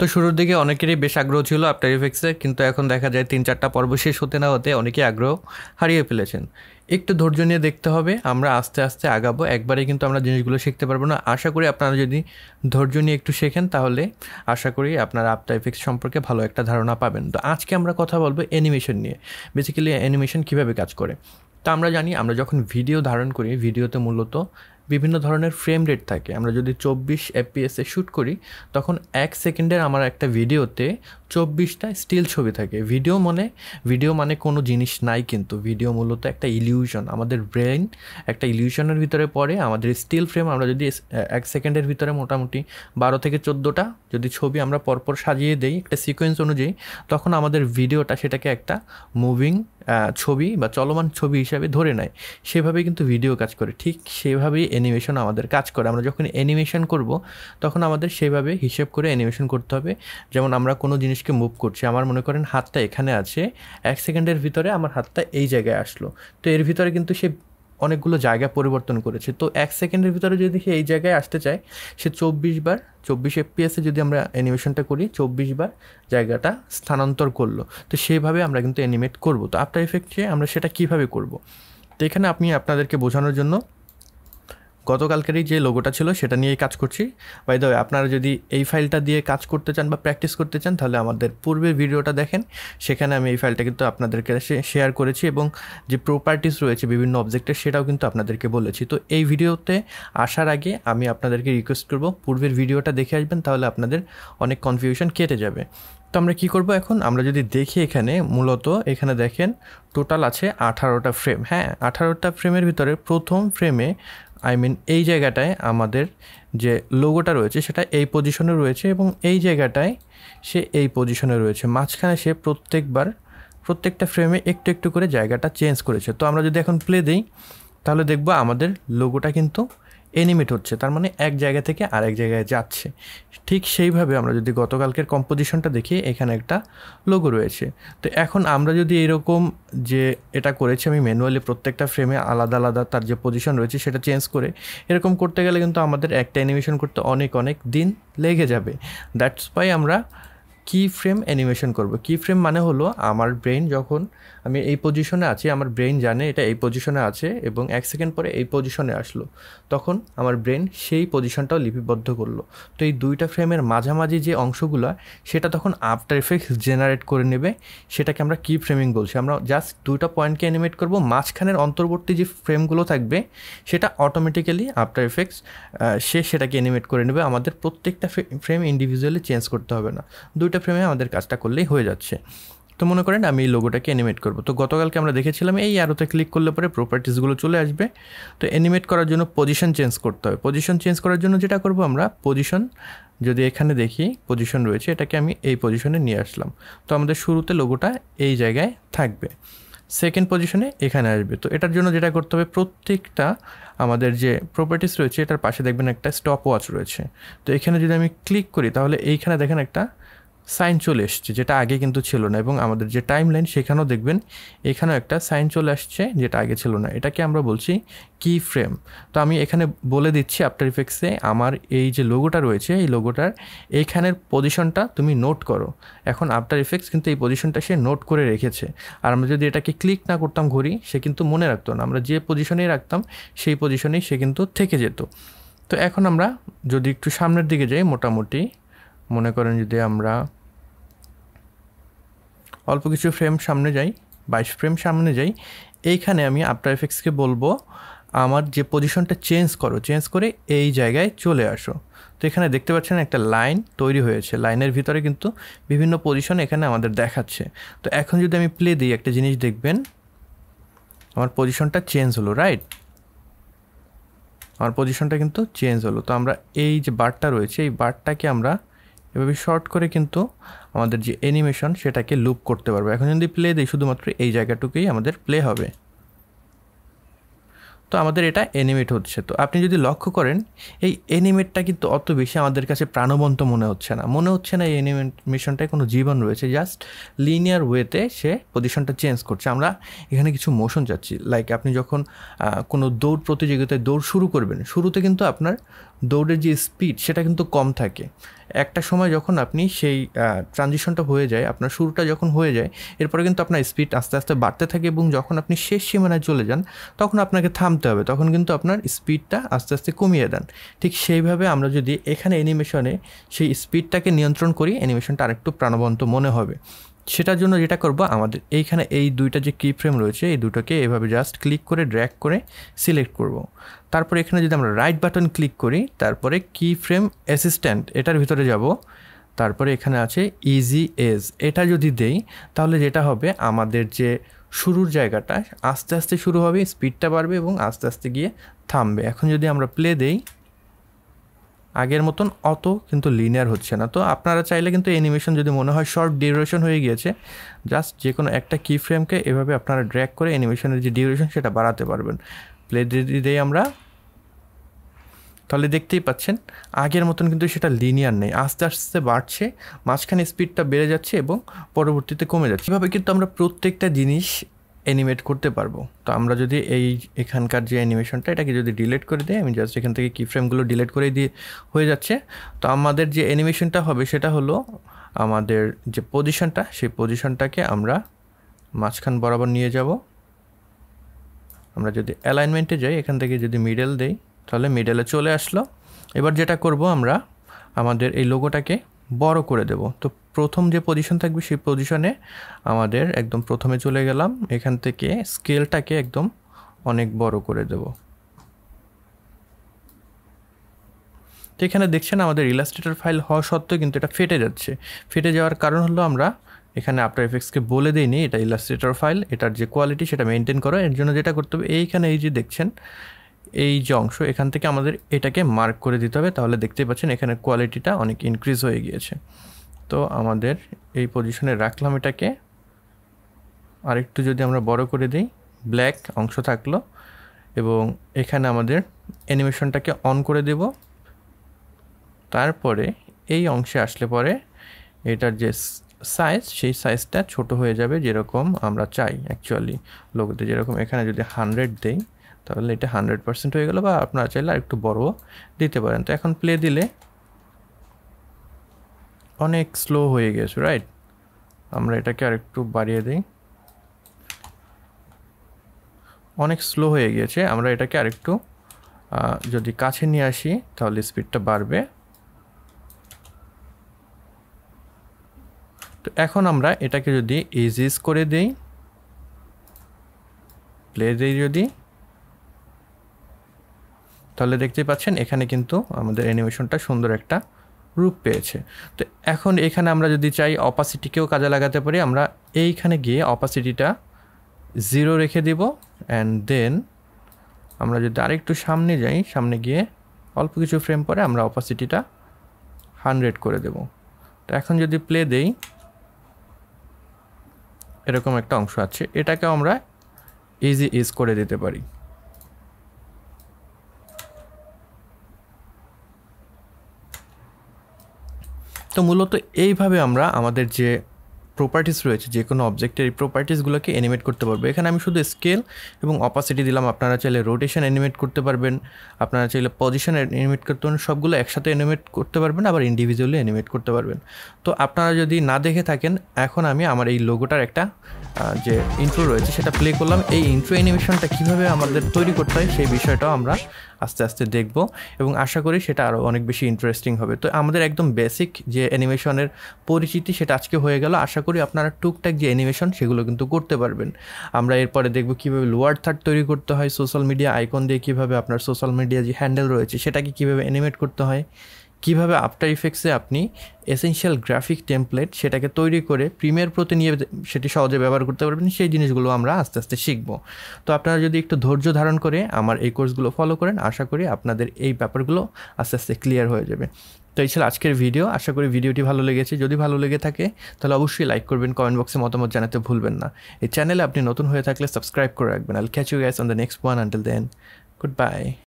তো শুরুর দিকে অনেকেরই বেশ আগ্রহ ছিল আফটার ইফেক্টসে কিন্তু এখন দেখা যায় তিন চারটা পর্ব শেষ হতে না হতে অনেকেই আগ্রহ হারিয়ে ফেলেছেন একটু ধৈর্য নিয়ে দেখতে হবে আমরা আস্তে আস্তে আগাবো একবারে কিন্তু আমরা জিনিসগুলো শিখতে পারবো না আশা করি আপনারা যদি ধৈর্য নিয়ে একটু শেখেন তাহলে আশা করি আপনারা আফটার ইফেক্টস সম্পর্কে ভালো একটা ধারণা পাবেন তো আজকে আমরা কথা বলবো অ্যানিমেশন নিয়ে বেসিক্যালি অ্যানিমেশন কীভাবে কাজ করে তা আমরা জানি আমরা যখন ভিডিও ধারণ করি ভিডিওতে মূলত বিভিন্ন ধরনের ফ্রেম রেট থাকে আমরা যদি চব্বিশ এফপিএসে শ্যুট করি তখন এক সেকেন্ডের আমার একটা ভিডিওতে চব্বিশটা স্টিল ছবি থাকে ভিডিও মানে ভিডিও মানে কোনো জিনিস নাই কিন্তু ভিডিও মূলত একটা ইলিউশন আমাদের ব্রেন একটা ইলিউশনের ভিতরে পড়ে আমাদের স্টিল ফ্রেম আমরা যদি এক সেকেন্ডের ভিতরে মোটামুটি বারো থেকে চোদ্দোটা যদি ছবি আমরা পরপর সাজিয়ে দেই একটা সিকোয়েন্স অনুযায়ী তখন আমাদের ভিডিওটা সেটাকে একটা মুভিং ছবি বা চলমান ছবি হিসাবে ধরে নেয় সেভাবে কিন্তু ভিডিও কাজ করে ঠিক সেভাবেই অ্যানিমেশন আমাদের কাজ করে আমরা যখন অ্যানিমেশন করব তখন আমাদের সেইভাবে হিসেব করে অ্যানিমেশন করতে হবে যেমন আমরা কোনো জিনিসকে মুভ করছি আমার মনে করেন হাতটা এখানে আছে এক সেকেন্ডের ভিতরে আমার হাতটা এই জায়গায় আসলো তো এর ভিতরে কিন্তু সে অনেকগুলো জায়গা পরিবর্তন করেছে তো এক সেকেন্ডের ভিতরে যদি সে এই জায়গায় আসতে চায় সে চব্বিশ বার চব্বিশ এফপিএসে যদি আমরা অ্যানিমেশনটা করি চব্বিশ বার জায়গাটা স্থানান্তর করলো তো সেভাবে আমরা কিন্তু অ্যানিমেট করব তো আফটার এফেক্টে আমরা সেটা কিভাবে করব তো এখানে আপনি আপনাদেরকে বোঝানোর জন্য গতকালকেরই যে লোগোটা ছিল সেটা নিয়েই কাজ করছি বাই দ্য আপনারা যদি এই ফাইলটা দিয়ে কাজ করতে চান বা প্র্যাকটিস করতে চান তাহলে আমাদের পূর্বের ভিডিওটা দেখেন সেখানে আমি এই ফাইলটা কিন্তু আপনাদেরকে শেয়ার করেছি এবং যে প্রপার্টিস রয়েছে বিভিন্ন অবজেক্টের সেটাও কিন্তু আপনাদেরকে বলেছি তো এই ভিডিওতে আসার আগে আমি আপনাদেরকে রিকোয়েস্ট করব পূর্বের ভিডিওটা দেখে আসবেন তাহলে আপনাদের অনেক কনফিউশন কেটে যাবে তো আমরা কী করবো এখন আমরা যদি দেখি এখানে মূলত এখানে দেখেন টোটাল আছে আঠারোটা ফ্রেম হ্যাঁ আঠারোটা ফ্রেমের ভিতরে প্রথম ফ্রেমে আই মিন এই জায়গাটায় আমাদের যে লোগোটা রয়েছে সেটা এই পজিশনে রয়েছে এবং এই জায়গাটায় সে এই পজিশনে রয়েছে মাঝখানে সে প্রত্যেকবার প্রত্যেকটা ফ্রেমে একটু একটু করে জায়গাটা চেঞ্জ করেছে তো আমরা যদি এখন প্লে দিই তাহলে দেখব আমাদের লোগোটা কিন্তু এনিমেট হচ্ছে তার মানে এক জায়গা থেকে আরেক জায়গায় যাচ্ছে ঠিক সেইভাবে আমরা যদি গতকালকের কম্পোজিশনটা দেখি এখানে একটা লোগো রয়েছে তো এখন আমরা যদি এরকম যে এটা করেছি আমি ম্যানুয়ালি প্রত্যেকটা ফ্রেমে আলাদা আলাদা তার যে পজিশন রয়েছে সেটা চেঞ্জ করে এরকম করতে গেলে কিন্তু আমাদের একটা অ্যানিমেশন করতে অনেক অনেক দিন লেগে যাবে দ্যাটস ওয়াই আমরা কী ফ্রেম অ্যানিমেশন করবো কী ফ্রেম মানে হলো আমার ব্রেন যখন আমি এই পজিশনে আছি আমার ব্রেন জানে এটা এই পজিশনে আছে এবং এক সেকেন্ড পরে এই পজিশনে আসলো তখন আমার ব্রেন সেই পজিশনটাও লিপিবদ্ধ করলো তো এই দুইটা ফ্রেমের মাঝামাঝি যে অংশগুলো সেটা তখন আফটার এফেক্টস জেনারেট করে নেবে সেটাকে আমরা কি ফ্রেমিং বলছি আমরা জাস্ট দুইটা পয়েন্টকে অ্যানিমেট করব মাঝখানের অন্তর্বর্তী যে ফ্রেমগুলো থাকবে সেটা অটোমেটিক্যালি আফটার এফেক্টস সে সেটাকে অ্যানিমেট করে নেবে আমাদের প্রত্যেকটা ফ্রেম ইন্ডিভিজুয়ালি চেঞ্জ করতে হবে না দুইটা ফ্রেমে আমাদের কাজটা করলেই হয়ে যাচ্ছে তো মনে করেন আমি এই লোগোটাকে অ্যানিমেট করব তো গতকালকে আমরা দেখেছিলাম এই আরোতে ক্লিক করলে পরে প্রপার্টিসগুলো চলে আসবে তো অ্যানিমেট করার জন্য পজিশন চেঞ্জ করতে হবে পজিশন চেঞ্জ করার জন্য যেটা করব আমরা পজিশন যদি এখানে দেখি পজিশন রয়েছে এটাকে আমি এই পজিশনে নিয়ে আসলাম তো আমাদের শুরুতে লোগোটা এই জায়গায় থাকবে সেকেন্ড পজিশনে এখানে আসবে তো এটার জন্য যেটা করতে হবে প্রত্যেকটা আমাদের যে প্রপার্টিস রয়েছে এটার পাশে দেখবেন একটা স্টপ ওয়াচ রয়েছে তো এখানে যদি আমি ক্লিক করি তাহলে এইখানে দেখেন একটা সাইন চলে এসছে যেটা আগে কিন্তু ছিল না এবং আমাদের যে টাইম লাইন সেখানেও দেখবেন এখানেও একটা সাইন চলে আসছে যেটা আগে ছিল না এটাকে আমরা বলছি কি ফ্রেম তো আমি এখানে বলে দিচ্ছি আফটার ইফেক্টসে আমার এই যে লোগোটা রয়েছে এই লোগোটার এইখানের পজিশনটা তুমি নোট করো এখন আফটার ইফেক্টস কিন্তু এই পজিশনটা সে নোট করে রেখেছে আর আমরা যদি এটাকে ক্লিক না করতাম ঘড়ি সে কিন্তু মনে রাখতো না আমরা যে পজিশনেই রাখতাম সেই পজিশনেই সে কিন্তু থেকে যেত তো এখন আমরা যদি একটু সামনের দিকে যাই মোটামুটি মনে করেন যদি আমরা অল্প কিছু ফ্রেম সামনে যাই বাইশ ফ্রেম সামনে যাই এইখানে আমি আফটার এফেক্টসকে বলবো আমার যে পজিশনটা চেঞ্জ করো চেঞ্জ করে এই জায়গায় চলে আসো তো এখানে দেখতে পাচ্ছেন একটা লাইন তৈরি হয়েছে লাইনের ভিতরে কিন্তু বিভিন্ন পজিশন এখানে আমাদের দেখাচ্ছে তো এখন যদি আমি প্লে দিই একটা জিনিস দেখবেন আমার পজিশনটা চেঞ্জ হলো রাইট আমার পজিশনটা কিন্তু চেঞ্জ হলো তো আমরা এই যে বারটা রয়েছে এই বারটাকে আমরা এভাবে শর্ট করে কিন্তু আমাদের যে অ্যানিমেশন সেটাকে লুপ করতে পারবো এখন যদি প্লে দিই শুধুমাত্র এই জায়গাটুকুই আমাদের প্লে হবে তো আমাদের এটা অ্যানিমেট হচ্ছে তো আপনি যদি লক্ষ্য করেন এই অ্যানিমেটটা কিন্তু অত বেশি আমাদের কাছে প্রাণবন্ত মনে হচ্ছে না মনে হচ্ছে না এই অ্যানিমেশনটায় কোনো জীবন রয়েছে জাস্ট লিনিয়ার ওয়েতে সে পজিশনটা চেঞ্জ করছে আমরা এখানে কিছু মোশন চাচ্ছি লাইক আপনি যখন কোনো দৌড় প্রতিযোগিতায় দৌড় শুরু করবেন শুরুতে কিন্তু আপনার দৌড়ের যে স্পিড সেটা কিন্তু কম থাকে একটা সময় যখন আপনি সেই ট্রানজিশনটা হয়ে যায় আপনার শুরুটা যখন হয়ে যায় এরপরে কিন্তু আপনার স্পিড আস্তে আস্তে বাড়তে থাকে এবং যখন আপনি শেষ সীমানায় চলে যান তখন আপনাকে থামতে হবে তখন কিন্তু আপনার স্পিডটা আস্তে আস্তে কমিয়ে দেন ঠিক সেইভাবে আমরা যদি এখানে অ্যানিমেশনে সেই স্পিডটাকে নিয়ন্ত্রণ করি অ্যানিমেশনটা আরেকটু প্রাণবন্ত মনে হবে সেটার জন্য যেটা করব আমাদের এইখানে এই দুইটা যে কি ফ্রেম রয়েছে এই দুটোকে এভাবে জাস্ট ক্লিক করে ড্র্যাক করে সিলেক্ট করব। তারপরে এখানে যদি আমরা রাইট বাটন ক্লিক করি তারপরে কি ফ্রেম অ্যাসিস্ট্যান্ট এটার ভিতরে যাব তারপরে এখানে আছে ইজি এজ এটা যদি দেই তাহলে যেটা হবে আমাদের যে শুরুর জায়গাটা আস্তে আস্তে শুরু হবে স্পিডটা বাড়বে এবং আস্তে আস্তে গিয়ে থামবে এখন যদি আমরা প্লে দেই আগের মতন অত কিন্তু লিনিয়ার হচ্ছে না তো আপনারা চাইলে কিন্তু অ্যানিমেশন যদি মনে হয় শর্ট ডিউরেশন হয়ে গিয়েছে জাস্ট যে কোনো একটা কি ফ্রেমকে এভাবে আপনারা ড্র্যাক করে অ্যানিমেশনের যে ডিউরেশন সেটা বাড়াতে পারবেন প্লে দিয়ে আমরা তাহলে দেখতেই পাচ্ছেন আগের মতন কিন্তু সেটা লিনিয়ার নেই আস্তে আস্তে বাড়ছে মাঝখানে স্পিডটা বেড়ে যাচ্ছে এবং পরবর্তীতে কমে যাচ্ছে এভাবে কিন্তু আমরা প্রত্যেকটা জিনিস অ্যানিমেট করতে পারবো তো আমরা যদি এই এখানকার যে অ্যানিমেশনটা এটাকে যদি ডিলেট করে দিই আমি জাস্ট এখান থেকে কি ফ্রেমগুলো ডিলেট করে দিয়ে হয়ে যাচ্ছে তো আমাদের যে অ্যানিমেশনটা হবে সেটা হলো আমাদের যে পজিশনটা সেই পজিশনটাকে আমরা মাঝখান বরাবর নিয়ে যাব আমরা যদি অ্যালাইনমেন্টে যাই এখান থেকে যদি মিডেল দেই তাহলে মিডেলে চলে আসলো এবার যেটা করব আমরা আমাদের এই লোগোটাকে বড় করে দেব তো প্রথম যে পজিশন থাকবে সেই পজিশনে আমাদের একদম প্রথমে চলে গেলাম এখান থেকে স্কেলটাকে একদম অনেক বড় করে দেব তো এখানে দেখছেন আমাদের ইলাস্ট্রেটর ফাইল হওয়া সত্ত্বেও কিন্তু এটা ফেটে যাচ্ছে ফেটে যাওয়ার কারণ হলো আমরা এখানে আফটার এফেক্টসকে বলে দিইনি এটা ইলাস্ট্রেটর ফাইল এটার যে কোয়ালিটি সেটা মেনটেন করো এর জন্য যেটা করতে হবে এইখানে এই যে দেখছেন এই যে অংশ এখান থেকে আমাদের এটাকে মার্ক করে দিতে হবে তাহলে দেখতে পাচ্ছেন এখানে কোয়ালিটিটা অনেক ইনক্রিজ হয়ে গিয়েছে তো আমাদের এই পজিশনে রাখলাম এটাকে আরেকটু যদি আমরা বড় করে দিই ব্ল্যাক অংশ থাকলো এবং এখানে আমাদের অ্যানিমেশনটাকে অন করে দেব তারপরে এই অংশে আসলে পরে এটার যে সাইজ সেই সাইজটা ছোট হয়ে যাবে যেরকম আমরা চাই অ্যাকচুয়ালি লোকদের যেরকম এখানে যদি হানড্রেড দেই তাহলে এটা হান্ড্রেড পার্সেন্ট হয়ে গেলো বা আপনারা চাইলে আর একটু বড়ও দিতে পারেন তো এখন প্লে দিলে অনেক স্লো হয়ে গেছে রাইট আমরা এটাকে আর একটু বাড়িয়ে দিই অনেক স্লো হয়ে গিয়েছে আমরা এটাকে আরেকটু যদি কাছে নিয়ে আসি তাহলে স্পিডটা বাড়বে তো এখন আমরা এটাকে যদি ইজিস করে দেই প্লে দিই যদি তাহলে দেখতেই পাচ্ছেন এখানে কিন্তু আমাদের অ্যানিমেশনটা সুন্দর একটা রূপ পেয়েছে তো এখন এখানে আমরা যদি চাই অপাসিটিকেও কাজে লাগাতে পারি আমরা এইখানে গিয়ে অপাসিটিটা জিরো রেখে দিব অ্যান্ড দেন আমরা যদি আরেকটু সামনে যাই সামনে গিয়ে অল্প কিছু ফ্রেম পরে আমরা অপাসিটিটা হানড্রেড করে দেব তো এখন যদি প্লে দেই এরকম একটা অংশ আছে এটাকে আমরা ইজি ইজ করে দিতে পারি তো মূলত এইভাবে আমরা আমাদের যে প্রপার্টিস রয়েছে যে কোনো অবজেক্টের এই প্রপার্টিসগুলোকে অ্যানিমেট করতে পারবো এখানে আমি শুধু স্কেল এবং অপাসিটি দিলাম আপনারা চাইলে রোটেশন অ্যানিমেট করতে পারবেন আপনারা চাইলে পজিশন অ্যানিমেট করতে পারবেন সবগুলো একসাথে অ্যানিমেট করতে পারবেন আবার ইন্ডিভিজুয়ালি অ্যানিমেট করতে পারবেন তো আপনারা যদি না দেখে থাকেন এখন আমি আমার এই লোগোটার একটা যে ইন্ট্রো রয়েছে সেটা প্লে করলাম এই ইন্ট্রো অ্যানিমেশনটা কীভাবে আমাদের তৈরি করতে হয় সেই বিষয়টাও আমরা আস্তে আস্তে দেখব এবং আশা করি সেটা আরও অনেক বেশি ইন্টারেস্টিং হবে তো আমাদের একদম বেসিক যে অ্যানিমেশনের পরিচিতি সেটা আজকে হয়ে গেল আশা করি আপনারা টুকটাক যে অ্যানিমেশন সেগুলো কিন্তু করতে পারবেন আমরা এরপরে দেখব কীভাবে লোয়ার থার্ড তৈরি করতে হয় সোশ্যাল মিডিয়া আইকন দিয়ে কীভাবে আপনার সোশ্যাল মিডিয়া যে হ্যান্ডেল রয়েছে সেটাকে কীভাবে অ্যানিমেট করতে হয় কিভাবে আফটার ইফেক্টসে আপনি এসেনশিয়াল গ্রাফিক টেমপ্লেট সেটাকে তৈরি করে প্রিমিয়ার প্রতি নিয়ে সেটি সহজে ব্যবহার করতে পারবেন সেই জিনিসগুলো আমরা আস্তে আস্তে শিখব তো আপনারা যদি একটু ধৈর্য ধারণ করে আমার এই কোর্সগুলো ফলো করেন আশা করি আপনাদের এই ব্যাপারগুলো আস্তে আস্তে ক্লিয়ার হয়ে যাবে তো এই ছিল আজকের ভিডিও আশা করি ভিডিওটি ভালো লেগেছে যদি ভালো লেগে থাকে তাহলে অবশ্যই লাইক করবেন কমেন্ট বক্সে মতামত জানাতে ভুলবেন না এই চ্যানেলে আপনি নতুন হয়ে থাকলে সাবস্ক্রাইব করে রাখবেন I'll catch you guys on the next one until then good by